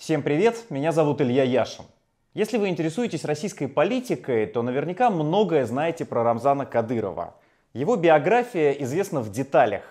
Всем привет, меня зовут Илья Яшин. Если вы интересуетесь российской политикой, то наверняка многое знаете про Рамзана Кадырова. Его биография известна в деталях.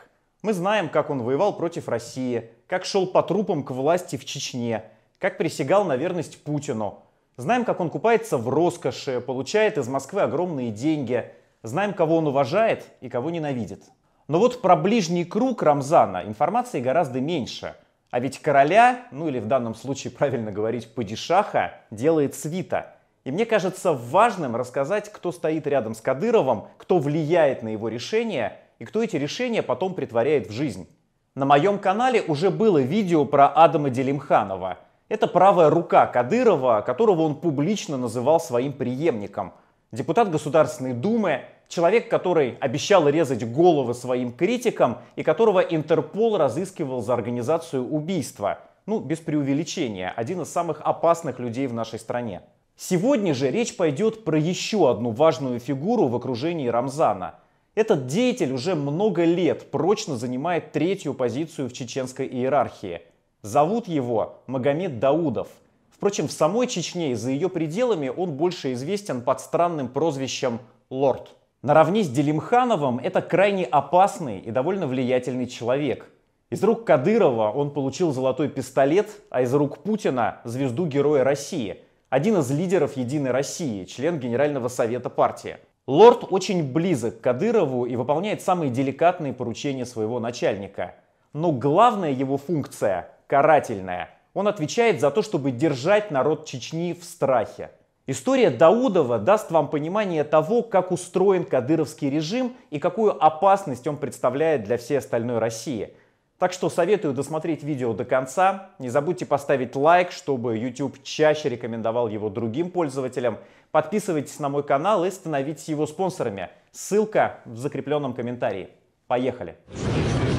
Мы знаем, как он воевал против России, как шел по трупам к власти в Чечне, как присягал на верность Путину. Знаем, как он купается в роскоши, получает из Москвы огромные деньги. Знаем, кого он уважает и кого ненавидит. Но вот про ближний круг Рамзана информации гораздо меньше – а ведь короля, ну или в данном случае правильно говорить падишаха, делает свита. И мне кажется важным рассказать, кто стоит рядом с Кадыровым, кто влияет на его решения и кто эти решения потом притворяет в жизнь. На моем канале уже было видео про Адама Делимханова. Это правая рука Кадырова, которого он публично называл своим преемником. Депутат Государственной Думы, Человек, который обещал резать головы своим критикам и которого Интерпол разыскивал за организацию убийства. Ну, без преувеличения, один из самых опасных людей в нашей стране. Сегодня же речь пойдет про еще одну важную фигуру в окружении Рамзана. Этот деятель уже много лет прочно занимает третью позицию в чеченской иерархии. Зовут его Магомед Даудов – Впрочем, в самой Чечне и за ее пределами он больше известен под странным прозвищем «Лорд». Наравне с Делимхановым это крайне опасный и довольно влиятельный человек. Из рук Кадырова он получил золотой пистолет, а из рук Путина – звезду Героя России, один из лидеров «Единой России», член Генерального совета партии. Лорд очень близок к Кадырову и выполняет самые деликатные поручения своего начальника. Но главная его функция – карательная. Он отвечает за то, чтобы держать народ Чечни в страхе. История Даудова даст вам понимание того, как устроен кадыровский режим и какую опасность он представляет для всей остальной России. Так что советую досмотреть видео до конца. Не забудьте поставить лайк, чтобы YouTube чаще рекомендовал его другим пользователям. Подписывайтесь на мой канал и становитесь его спонсорами. Ссылка в закрепленном комментарии. Поехали!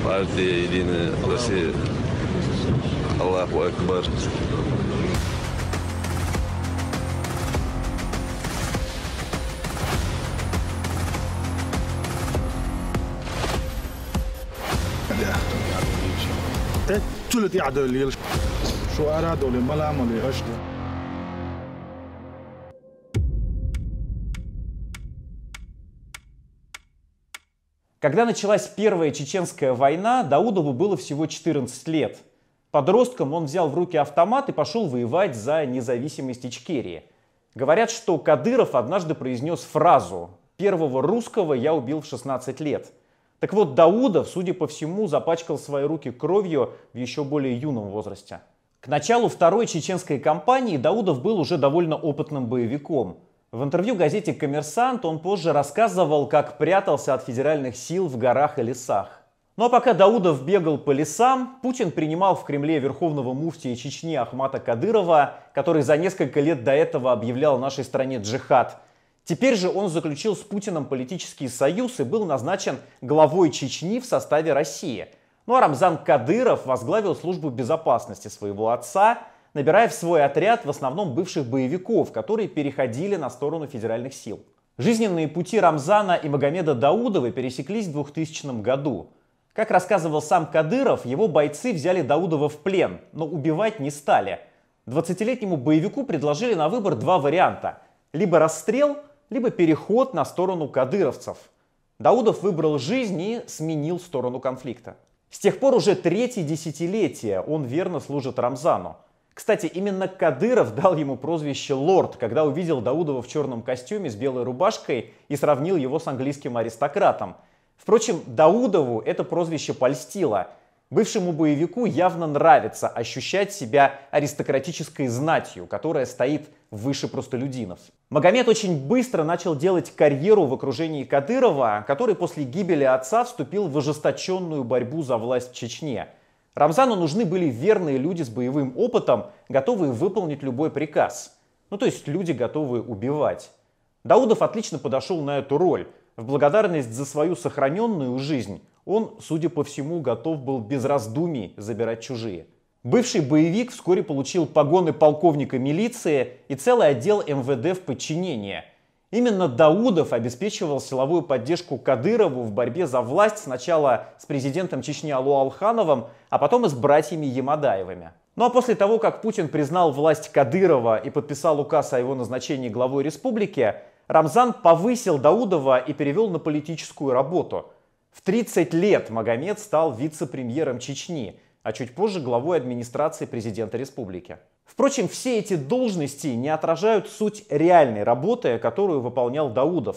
Партия Единая Россия. Аллаху Акбар. لا ايه طولت قاعدة اللي شو ارادوا اللي ما عملوا اللي اشتوا Когда началась Первая Чеченская война, Даудову было всего 14 лет. Подростком он взял в руки автомат и пошел воевать за независимость Ичкерии. Говорят, что Кадыров однажды произнес фразу «Первого русского я убил в 16 лет». Так вот, Даудов, судя по всему, запачкал свои руки кровью в еще более юном возрасте. К началу второй чеченской кампании Даудов был уже довольно опытным боевиком. В интервью газете «Коммерсант» он позже рассказывал, как прятался от федеральных сил в горах и лесах. Ну а пока Даудов бегал по лесам, Путин принимал в Кремле верховного муфтия Чечни Ахмата Кадырова, который за несколько лет до этого объявлял нашей стране джихад – Теперь же он заключил с Путиным политический союз и был назначен главой Чечни в составе России. Ну а Рамзан Кадыров возглавил службу безопасности своего отца, набирая в свой отряд в основном бывших боевиков, которые переходили на сторону федеральных сил. Жизненные пути Рамзана и Магомеда Даудова пересеклись в 2000 году. Как рассказывал сам Кадыров, его бойцы взяли Даудова в плен, но убивать не стали. 20-летнему боевику предложили на выбор два варианта. Либо расстрел – либо переход на сторону кадыровцев. Даудов выбрал жизнь и сменил сторону конфликта. С тех пор уже третье десятилетие он верно служит Рамзану. Кстати, именно Кадыров дал ему прозвище «Лорд», когда увидел Даудова в черном костюме с белой рубашкой и сравнил его с английским аристократом. Впрочем, Даудову это прозвище польстило – Бывшему боевику явно нравится ощущать себя аристократической знатью, которая стоит выше простолюдинов. Магомед очень быстро начал делать карьеру в окружении Кадырова, который после гибели отца вступил в ожесточенную борьбу за власть в Чечне. Рамзану нужны были верные люди с боевым опытом, готовые выполнить любой приказ. Ну то есть люди, готовые убивать. Даудов отлично подошел на эту роль. В благодарность за свою сохраненную жизнь он, судя по всему, готов был без раздумий забирать чужие. Бывший боевик вскоре получил погоны полковника милиции и целый отдел МВД в подчинение. Именно Даудов обеспечивал силовую поддержку Кадырову в борьбе за власть сначала с президентом Чечни Алу Алхановым, а потом и с братьями Ямадаевыми. Ну а после того, как Путин признал власть Кадырова и подписал указ о его назначении главой республики, Рамзан повысил Даудова и перевел на политическую работу – в 30 лет Магомед стал вице-премьером Чечни, а чуть позже главой администрации президента республики. Впрочем, все эти должности не отражают суть реальной работы, которую выполнял Даудов.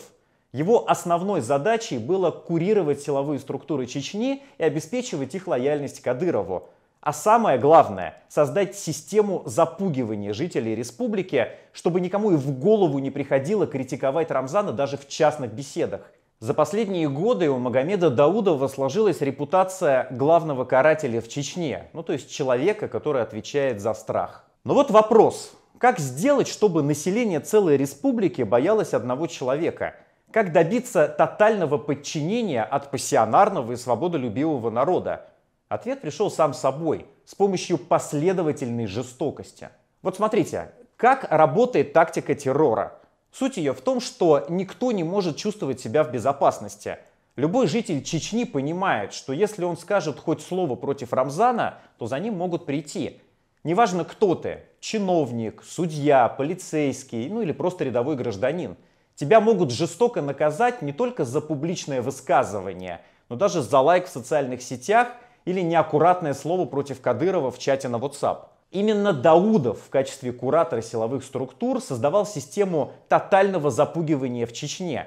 Его основной задачей было курировать силовые структуры Чечни и обеспечивать их лояльность Кадырову. А самое главное – создать систему запугивания жителей республики, чтобы никому и в голову не приходило критиковать Рамзана даже в частных беседах – за последние годы у Магомеда Даудова сложилась репутация главного карателя в Чечне, ну то есть человека, который отвечает за страх. Но вот вопрос, как сделать, чтобы население целой республики боялось одного человека? Как добиться тотального подчинения от пассионарного и свободолюбивого народа? Ответ пришел сам собой, с помощью последовательной жестокости. Вот смотрите, как работает тактика террора – Суть ее в том, что никто не может чувствовать себя в безопасности. Любой житель Чечни понимает, что если он скажет хоть слово против Рамзана, то за ним могут прийти. Неважно, кто ты – чиновник, судья, полицейский, ну или просто рядовой гражданин. Тебя могут жестоко наказать не только за публичное высказывание, но даже за лайк в социальных сетях или неаккуратное слово против Кадырова в чате на WhatsApp. Именно Даудов в качестве куратора силовых структур создавал систему тотального запугивания в Чечне.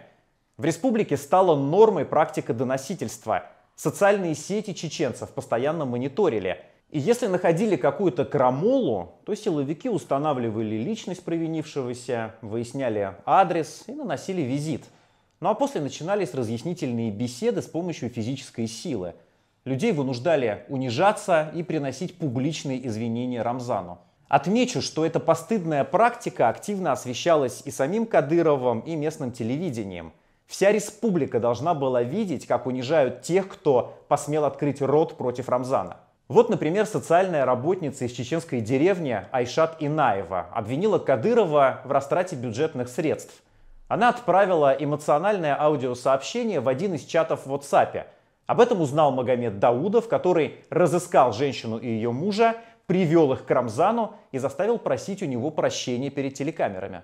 В республике стала нормой практика доносительства. Социальные сети чеченцев постоянно мониторили. И если находили какую-то крамолу, то силовики устанавливали личность провинившегося, выясняли адрес и наносили визит. Ну а после начинались разъяснительные беседы с помощью физической силы – Людей вынуждали унижаться и приносить публичные извинения Рамзану. Отмечу, что эта постыдная практика активно освещалась и самим Кадыровым, и местным телевидением. Вся республика должна была видеть, как унижают тех, кто посмел открыть рот против Рамзана. Вот, например, социальная работница из чеченской деревни Айшат Инаева обвинила Кадырова в растрате бюджетных средств. Она отправила эмоциональное аудиосообщение в один из чатов в WhatsApp, об этом узнал Магомед Даудов, который разыскал женщину и ее мужа, привел их к Рамзану и заставил просить у него прощения перед телекамерами.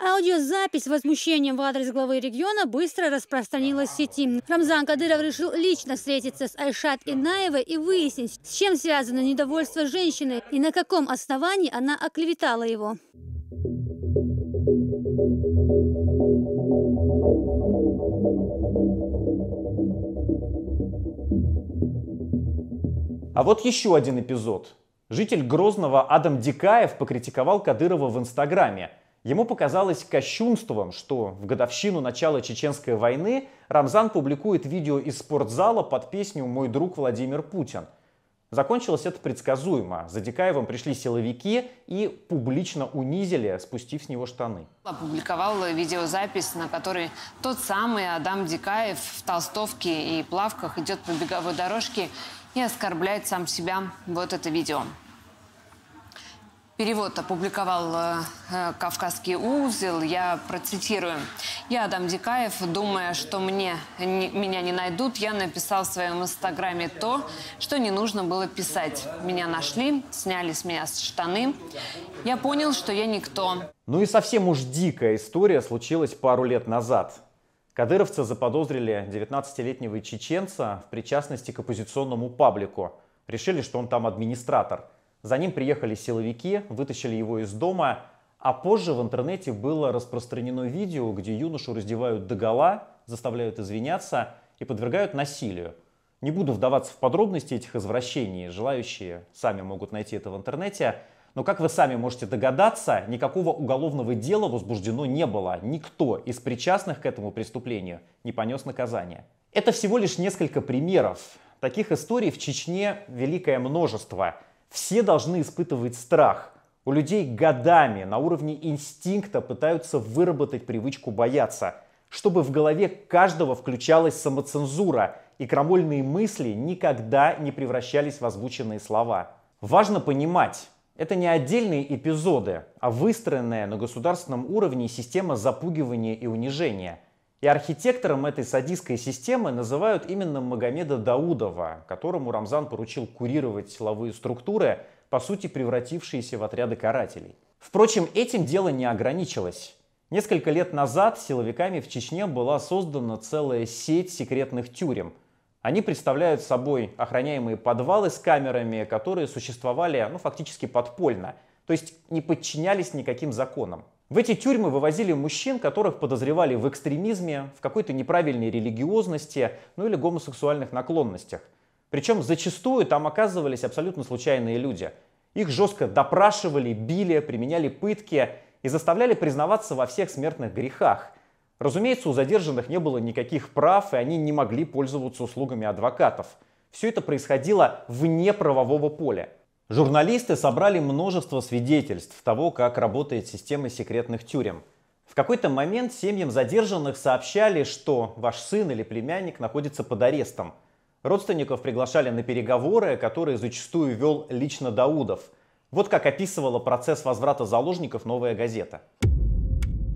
Аудиозапись с возмущением в адрес главы региона быстро распространилась в сети. Рамзан Кадыров решил лично встретиться с Айшат Инаевой и выяснить, с чем связано недовольство женщины и на каком основании она оклеветала его. Thank you. А вот еще один эпизод. Житель Грозного Адам Дикаев покритиковал Кадырова в Инстаграме. Ему показалось кощунством, что в годовщину начала Чеченской войны Рамзан публикует видео из спортзала под песню «Мой друг Владимир Путин». Закончилось это предсказуемо. За Дикаевым пришли силовики и публично унизили, спустив с него штаны. Опубликовал видеозапись, на которой тот самый Адам Дикаев в толстовке и плавках идет по беговой дорожке и оскорбляет сам себя. Вот это видео. Перевод опубликовал э, э, «Кавказский узел». Я процитирую. «Я, Адам Дикаев, думая, что мне, не, меня не найдут, я написал в своем инстаграме то, что не нужно было писать. Меня нашли, сняли с меня штаны. Я понял, что я никто». Ну и совсем уж дикая история случилась пару лет назад. Кадыровца заподозрили 19-летнего чеченца в причастности к оппозиционному паблику. Решили, что он там администратор. За ним приехали силовики, вытащили его из дома, а позже в интернете было распространено видео, где юношу раздевают догола, заставляют извиняться и подвергают насилию. Не буду вдаваться в подробности этих извращений, желающие сами могут найти это в интернете – но, как вы сами можете догадаться, никакого уголовного дела возбуждено не было. Никто из причастных к этому преступлению не понес наказание. Это всего лишь несколько примеров. Таких историй в Чечне великое множество. Все должны испытывать страх. У людей годами на уровне инстинкта пытаются выработать привычку бояться, чтобы в голове каждого включалась самоцензура и крамольные мысли никогда не превращались в озвученные слова. Важно понимать, это не отдельные эпизоды, а выстроенная на государственном уровне система запугивания и унижения. И архитектором этой садистской системы называют именно Магомеда Даудова, которому Рамзан поручил курировать силовые структуры, по сути превратившиеся в отряды карателей. Впрочем, этим дело не ограничилось. Несколько лет назад силовиками в Чечне была создана целая сеть секретных тюрем – они представляют собой охраняемые подвалы с камерами, которые существовали ну, фактически подпольно, то есть не подчинялись никаким законам. В эти тюрьмы вывозили мужчин, которых подозревали в экстремизме, в какой-то неправильной религиозности, ну или гомосексуальных наклонностях. Причем зачастую там оказывались абсолютно случайные люди. Их жестко допрашивали, били, применяли пытки и заставляли признаваться во всех смертных грехах – Разумеется, у задержанных не было никаких прав, и они не могли пользоваться услугами адвокатов. Все это происходило вне правового поля. Журналисты собрали множество свидетельств того, как работает система секретных тюрем. В какой-то момент семьям задержанных сообщали, что ваш сын или племянник находится под арестом. Родственников приглашали на переговоры, которые зачастую вел лично Даудов. Вот как описывала процесс возврата заложников «Новая газета»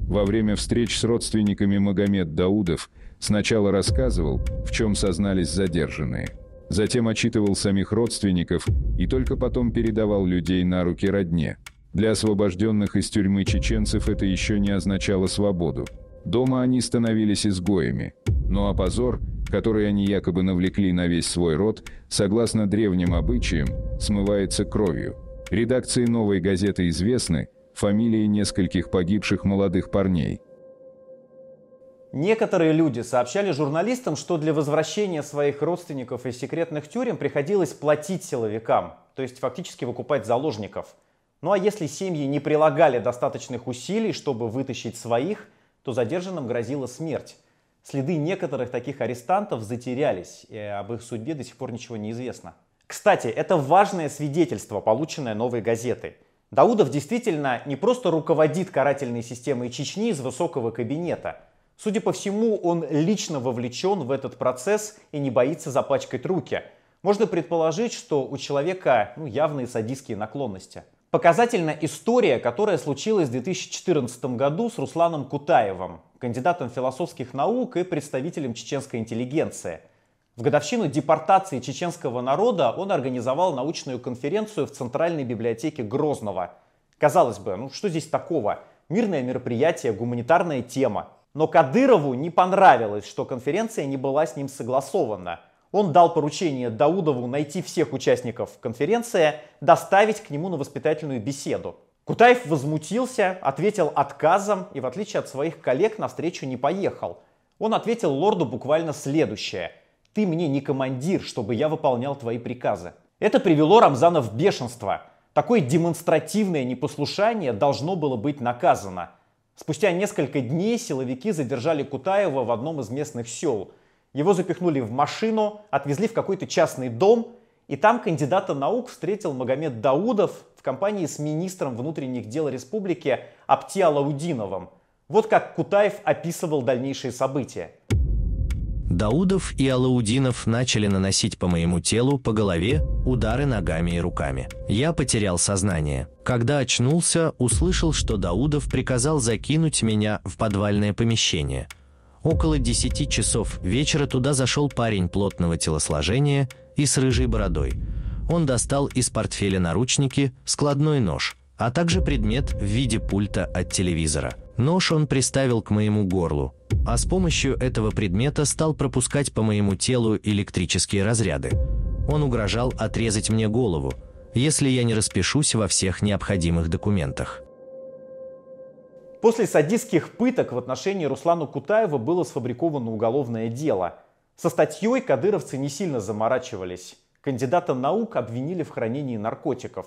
во время встреч с родственниками Магомед Даудов сначала рассказывал, в чем сознались задержанные, затем отчитывал самих родственников и только потом передавал людей на руки родне. Для освобожденных из тюрьмы чеченцев это еще не означало свободу. Дома они становились изгоями. Ну а позор, который они якобы навлекли на весь свой род, согласно древним обычаям, смывается кровью. Редакции «Новой газеты» известны, фамилии нескольких погибших молодых парней. Некоторые люди сообщали журналистам, что для возвращения своих родственников из секретных тюрем приходилось платить силовикам, то есть фактически выкупать заложников. Ну а если семьи не прилагали достаточных усилий, чтобы вытащить своих, то задержанным грозила смерть. Следы некоторых таких арестантов затерялись, и об их судьбе до сих пор ничего не известно. Кстати, это важное свидетельство, полученное новой газетой – Даудов действительно не просто руководит карательной системой Чечни из высокого кабинета. Судя по всему, он лично вовлечен в этот процесс и не боится запачкать руки. Можно предположить, что у человека ну, явные садистские наклонности. Показательна история, которая случилась в 2014 году с Русланом Кутаевым, кандидатом философских наук и представителем чеченской интеллигенции. В годовщину депортации чеченского народа он организовал научную конференцию в Центральной библиотеке Грозного. Казалось бы, ну что здесь такого? Мирное мероприятие, гуманитарная тема. Но Кадырову не понравилось, что конференция не была с ним согласована. Он дал поручение Даудову найти всех участников конференции, доставить к нему на воспитательную беседу. Кутаев возмутился, ответил отказом и, в отличие от своих коллег, на встречу не поехал. Он ответил лорду буквально следующее – ты мне не командир, чтобы я выполнял твои приказы. Это привело Рамзана в бешенство. Такое демонстративное непослушание должно было быть наказано. Спустя несколько дней силовики задержали Кутаева в одном из местных сел. Его запихнули в машину, отвезли в какой-то частный дом, и там кандидата наук встретил Магомед Даудов в компании с министром внутренних дел республики Апти Вот как Кутаев описывал дальнейшие события. Даудов и Алаудинов начали наносить по моему телу, по голове, удары ногами и руками. Я потерял сознание. Когда очнулся, услышал, что Даудов приказал закинуть меня в подвальное помещение. Около 10 часов вечера туда зашел парень плотного телосложения и с рыжей бородой. Он достал из портфеля наручники, складной нож, а также предмет в виде пульта от телевизора – Нож он приставил к моему горлу, а с помощью этого предмета стал пропускать по моему телу электрические разряды. Он угрожал отрезать мне голову, если я не распишусь во всех необходимых документах. После садистских пыток в отношении Руслана Кутаева было сфабриковано уголовное дело. Со статьей кадыровцы не сильно заморачивались. Кандидата наук обвинили в хранении наркотиков.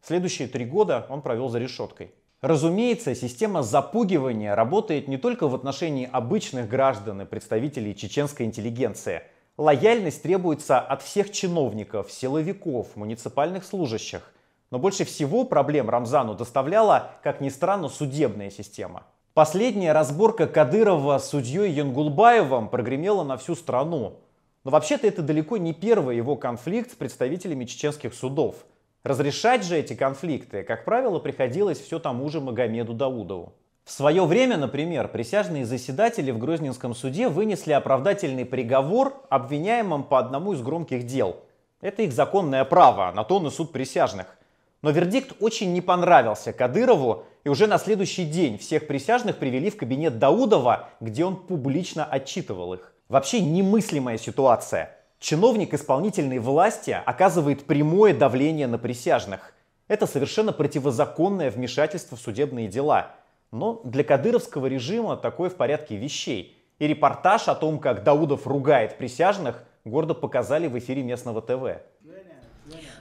Следующие три года он провел за решеткой. Разумеется, система запугивания работает не только в отношении обычных граждан и представителей чеченской интеллигенции. Лояльность требуется от всех чиновников, силовиков, муниципальных служащих. Но больше всего проблем Рамзану доставляла, как ни странно, судебная система. Последняя разборка Кадырова с судьей Янгулбаевым прогремела на всю страну. Но вообще-то это далеко не первый его конфликт с представителями чеченских судов – Разрешать же эти конфликты, как правило, приходилось все тому же Магомеду Даудову. В свое время, например, присяжные заседатели в Грозненском суде вынесли оправдательный приговор обвиняемым по одному из громких дел. Это их законное право, на то на суд присяжных. Но вердикт очень не понравился Кадырову, и уже на следующий день всех присяжных привели в кабинет Даудова, где он публично отчитывал их. Вообще немыслимая ситуация. Чиновник исполнительной власти оказывает прямое давление на присяжных. Это совершенно противозаконное вмешательство в судебные дела. Но для кадыровского режима такое в порядке вещей. И репортаж о том, как Даудов ругает присяжных, гордо показали в эфире местного ТВ.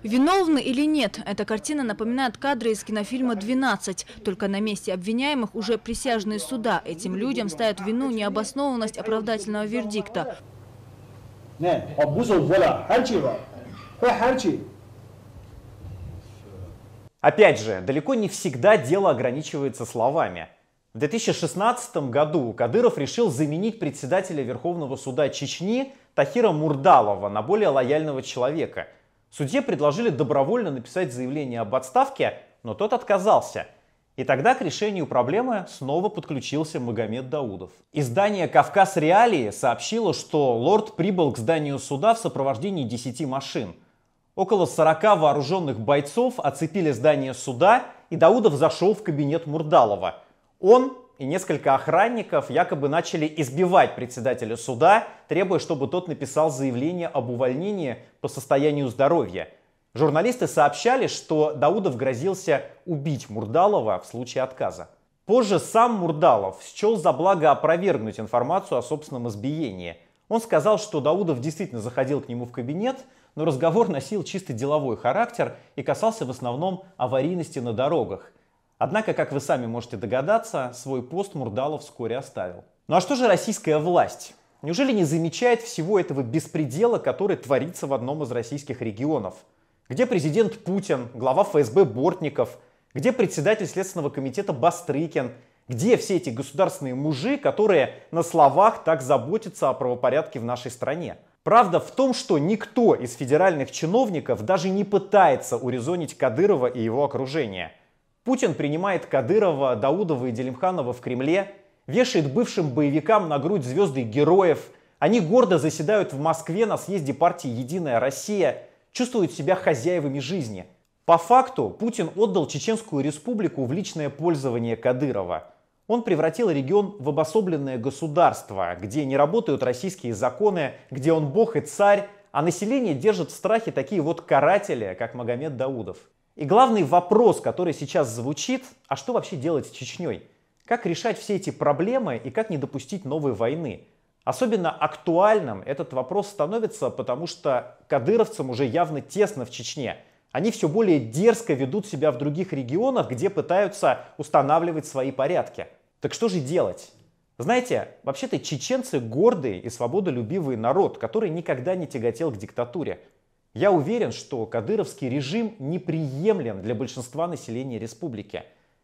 Виновны или нет, эта картина напоминает кадры из кинофильма «12». Только на месте обвиняемых уже присяжные суда. Этим людям ставят вину необоснованность оправдательного вердикта. نه обуза воля, харчива. харчи. Опять же, далеко не всегда дело ограничивается словами. В 2016 году Кадыров решил заменить председателя Верховного суда Чечни Тахира Мурдалова на более лояльного человека. Судье предложили добровольно написать заявление об отставке, но тот отказался – и тогда к решению проблемы снова подключился Магомед Даудов. Издание «Кавказ Реалии» сообщило, что лорд прибыл к зданию суда в сопровождении 10 машин. Около 40 вооруженных бойцов оцепили здание суда, и Даудов зашел в кабинет Мурдалова. Он и несколько охранников якобы начали избивать председателя суда, требуя, чтобы тот написал заявление об увольнении по состоянию здоровья – Журналисты сообщали, что Даудов грозился убить Мурдалова в случае отказа. Позже сам Мурдалов счел за благо опровергнуть информацию о собственном избиении. Он сказал, что Даудов действительно заходил к нему в кабинет, но разговор носил чисто деловой характер и касался в основном аварийности на дорогах. Однако, как вы сами можете догадаться, свой пост Мурдалов вскоре оставил. Ну а что же российская власть? Неужели не замечает всего этого беспредела, который творится в одном из российских регионов – где президент Путин, глава ФСБ Бортников, где председатель Следственного комитета Бастрыкин, где все эти государственные мужи, которые на словах так заботятся о правопорядке в нашей стране? Правда в том, что никто из федеральных чиновников даже не пытается урезонить Кадырова и его окружение. Путин принимает Кадырова, Даудова и Делимханова в Кремле, вешает бывшим боевикам на грудь звезды героев, они гордо заседают в Москве на съезде партии «Единая Россия», чувствуют себя хозяевами жизни. По факту Путин отдал Чеченскую республику в личное пользование Кадырова. Он превратил регион в обособленное государство, где не работают российские законы, где он бог и царь, а население держит в страхе такие вот каратели, как Магомед Даудов. И главный вопрос, который сейчас звучит, а что вообще делать с Чечней? Как решать все эти проблемы и как не допустить новой войны? Особенно актуальным этот вопрос становится, потому что кадыровцам уже явно тесно в Чечне. Они все более дерзко ведут себя в других регионах, где пытаются устанавливать свои порядки. Так что же делать? Знаете, вообще-то чеченцы гордые и свободолюбивый народ, который никогда не тяготел к диктатуре. Я уверен, что кадыровский режим неприемлем для большинства населения республики.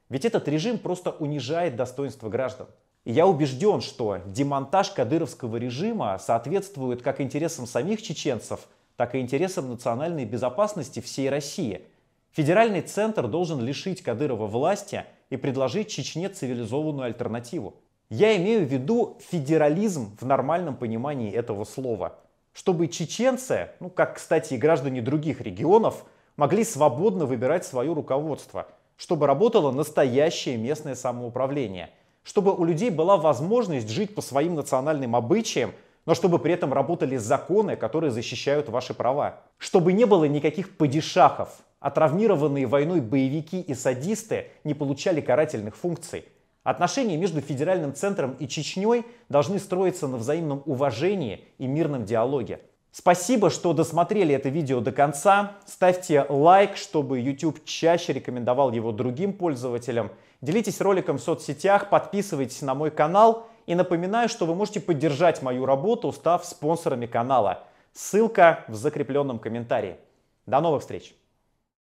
Ведь этот режим просто унижает достоинство граждан я убежден, что демонтаж кадыровского режима соответствует как интересам самих чеченцев, так и интересам национальной безопасности всей России. Федеральный центр должен лишить Кадырова власти и предложить Чечне цивилизованную альтернативу. Я имею в виду федерализм в нормальном понимании этого слова. Чтобы чеченцы, ну как, кстати, и граждане других регионов, могли свободно выбирать свое руководство, чтобы работало настоящее местное самоуправление – чтобы у людей была возможность жить по своим национальным обычаям, но чтобы при этом работали законы, которые защищают ваши права. Чтобы не было никаких падишахов, а травмированные войной боевики и садисты не получали карательных функций. Отношения между Федеральным центром и Чечней должны строиться на взаимном уважении и мирном диалоге. Спасибо, что досмотрели это видео до конца. Ставьте лайк, чтобы YouTube чаще рекомендовал его другим пользователям. Делитесь роликом в соцсетях, подписывайтесь на мой канал. И напоминаю, что вы можете поддержать мою работу, став спонсорами канала. Ссылка в закрепленном комментарии. До новых встреч!